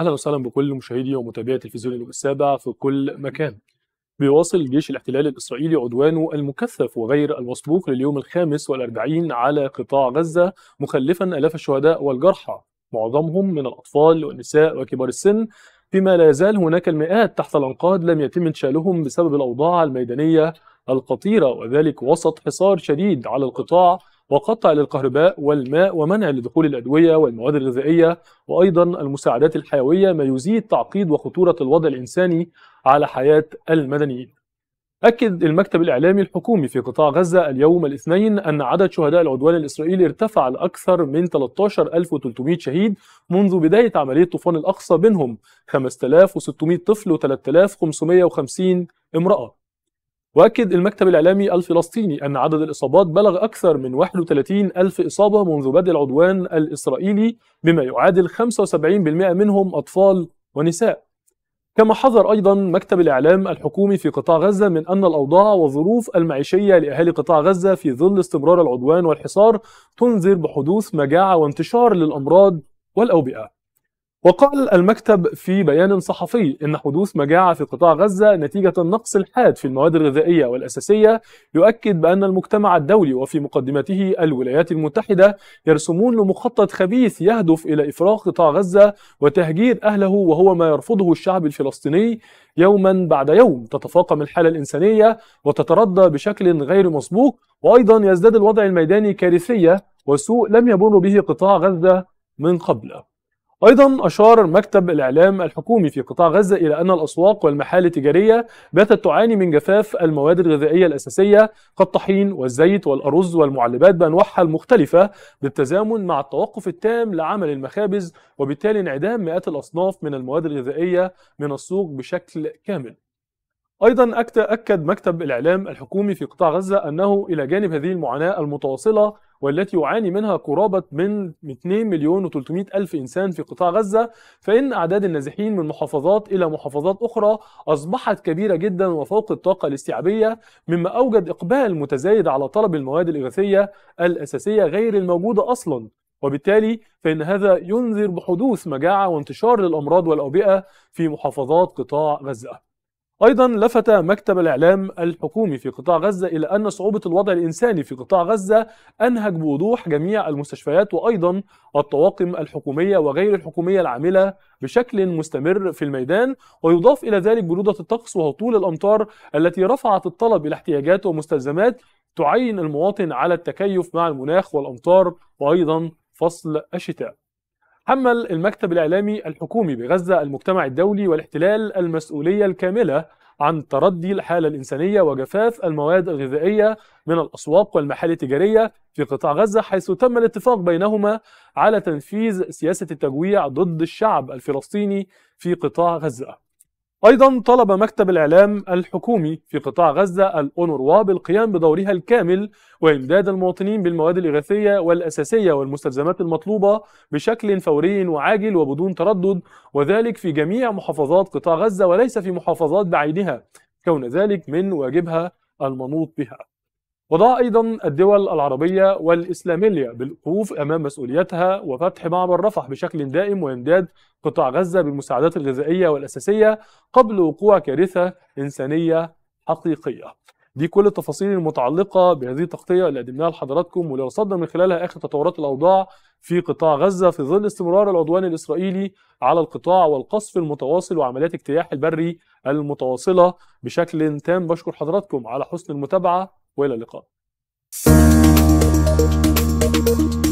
اهلا وسهلا بكل مشاهدي ومتابعي تلفزيون السابع في كل مكان. بيواصل جيش الاحتلال الإسرائيلي عدوانه المكثف وغير المسبوق لليوم الخامس والأربعين على قطاع غزة مخلفا آلاف الشهداء والجرحى معظمهم من الأطفال والنساء وكبار السن فيما لا يزال هناك المئات تحت الأنقاض لم يتم إنشالهم بسبب الأوضاع الميدانية الخطيرة وذلك وسط حصار شديد على القطاع وقطع للكهرباء والماء ومنع لدخول الأدوية والمواد الغذائية وأيضا المساعدات الحيوية ما يزيد تعقيد وخطورة الوضع الإنساني على حياة المدنيين أكد المكتب الإعلامي الحكومي في قطاع غزة اليوم الاثنين أن عدد شهداء العدوان الإسرائيلي ارتفع لأكثر من 13300 شهيد منذ بداية عملية طوفان الأقصى بينهم 5600 طفل و3550 امرأة وأكد المكتب الإعلامي الفلسطيني أن عدد الإصابات بلغ أكثر من 31 ألف إصابة منذ بدء العدوان الإسرائيلي بما يعادل 75% منهم أطفال ونساء كما حذر أيضا مكتب الإعلام الحكومي في قطاع غزة من أن الأوضاع والظروف المعيشية لأهالي قطاع غزة في ظل استمرار العدوان والحصار تنذر بحدوث مجاعة وانتشار للأمراض والأوبئة وقال المكتب في بيان صحفي إن حدوث مجاعة في قطاع غزة نتيجة النقص الحاد في المواد الغذائية والأساسية يؤكد بأن المجتمع الدولي وفي مقدمته الولايات المتحدة يرسمون لمخطط خبيث يهدف إلى إفراغ قطاع غزة وتهجير أهله وهو ما يرفضه الشعب الفلسطيني يوما بعد يوم تتفاقم الحالة الإنسانية وتتردى بشكل غير مسبوق وأيضا يزداد الوضع الميداني كارثية وسوء لم يمر به قطاع غزة من قبل أيضا أشار مكتب الإعلام الحكومي في قطاع غزة إلى أن الأسواق والمحال التجارية باتت تعاني من جفاف المواد الغذائية الأساسية كالطحين والزيت والأرز والمعلبات بأنواعها المختلفة بالتزامن مع التوقف التام لعمل المخابز وبالتالي انعدام مئات الأصناف من المواد الغذائية من السوق بشكل كامل أيضا أكد مكتب الإعلام الحكومي في قطاع غزة أنه إلى جانب هذه المعاناة المتواصلة والتي يعاني منها قرابة من 2 مليون و300 ألف إنسان في قطاع غزة فإن أعداد النازحين من محافظات إلى محافظات أخرى أصبحت كبيرة جدا وفوق الطاقة الاستيعابية مما أوجد إقبال متزايد على طلب المواد الإغاثية الأساسية غير الموجودة أصلا وبالتالي فإن هذا ينذر بحدوث مجاعة وانتشار للأمراض والأوبئة في محافظات قطاع غزة أيضا لفت مكتب الإعلام الحكومي في قطاع غزة إلى أن صعوبة الوضع الإنساني في قطاع غزة أنهج بوضوح جميع المستشفيات وأيضا الطواقم الحكومية وغير الحكومية العاملة بشكل مستمر في الميدان ويضاف إلى ذلك برودة الطقس وهطول الأمطار التي رفعت الطلب إلى احتياجات ومستلزمات تعين المواطن على التكيف مع المناخ والأمطار وأيضا فصل الشتاء حمل المكتب الإعلامي الحكومي بغزة المجتمع الدولي والاحتلال المسؤولية الكاملة عن تردي الحالة الإنسانية وجفاف المواد الغذائية من الأسواق والمحال التجارية في قطاع غزة حيث تم الاتفاق بينهما على تنفيذ سياسة التجويع ضد الشعب الفلسطيني في قطاع غزة أيضا طلب مكتب الإعلام الحكومي في قطاع غزة الأونروا بالقيام بدورها الكامل وإمداد المواطنين بالمواد الإغاثية والأساسية والمستلزمات المطلوبة بشكل فوري وعاجل وبدون تردد وذلك في جميع محافظات قطاع غزة وليس في محافظات بعينها كون ذلك من واجبها المنوط بها وضع أيضا الدول العربية والإسلامية بالوقوف أمام مسؤوليتها وفتح معبر رفح بشكل دائم وإمداد قطاع غزة بالمساعدات الغذائية والأساسية قبل وقوع كارثة إنسانية حقيقية دي كل التفاصيل المتعلقة بهذه التغطية اللي قدمناها لحضراتكم واللي رصدنا من خلالها آخر تطورات الأوضاع في قطاع غزة في ظل استمرار العدوان الإسرائيلي على القطاع والقصف المتواصل وعمليات اجتياح البري المتواصلة بشكل تام بشكر حضراتكم على حسن المتابعة والى اللقاء thank you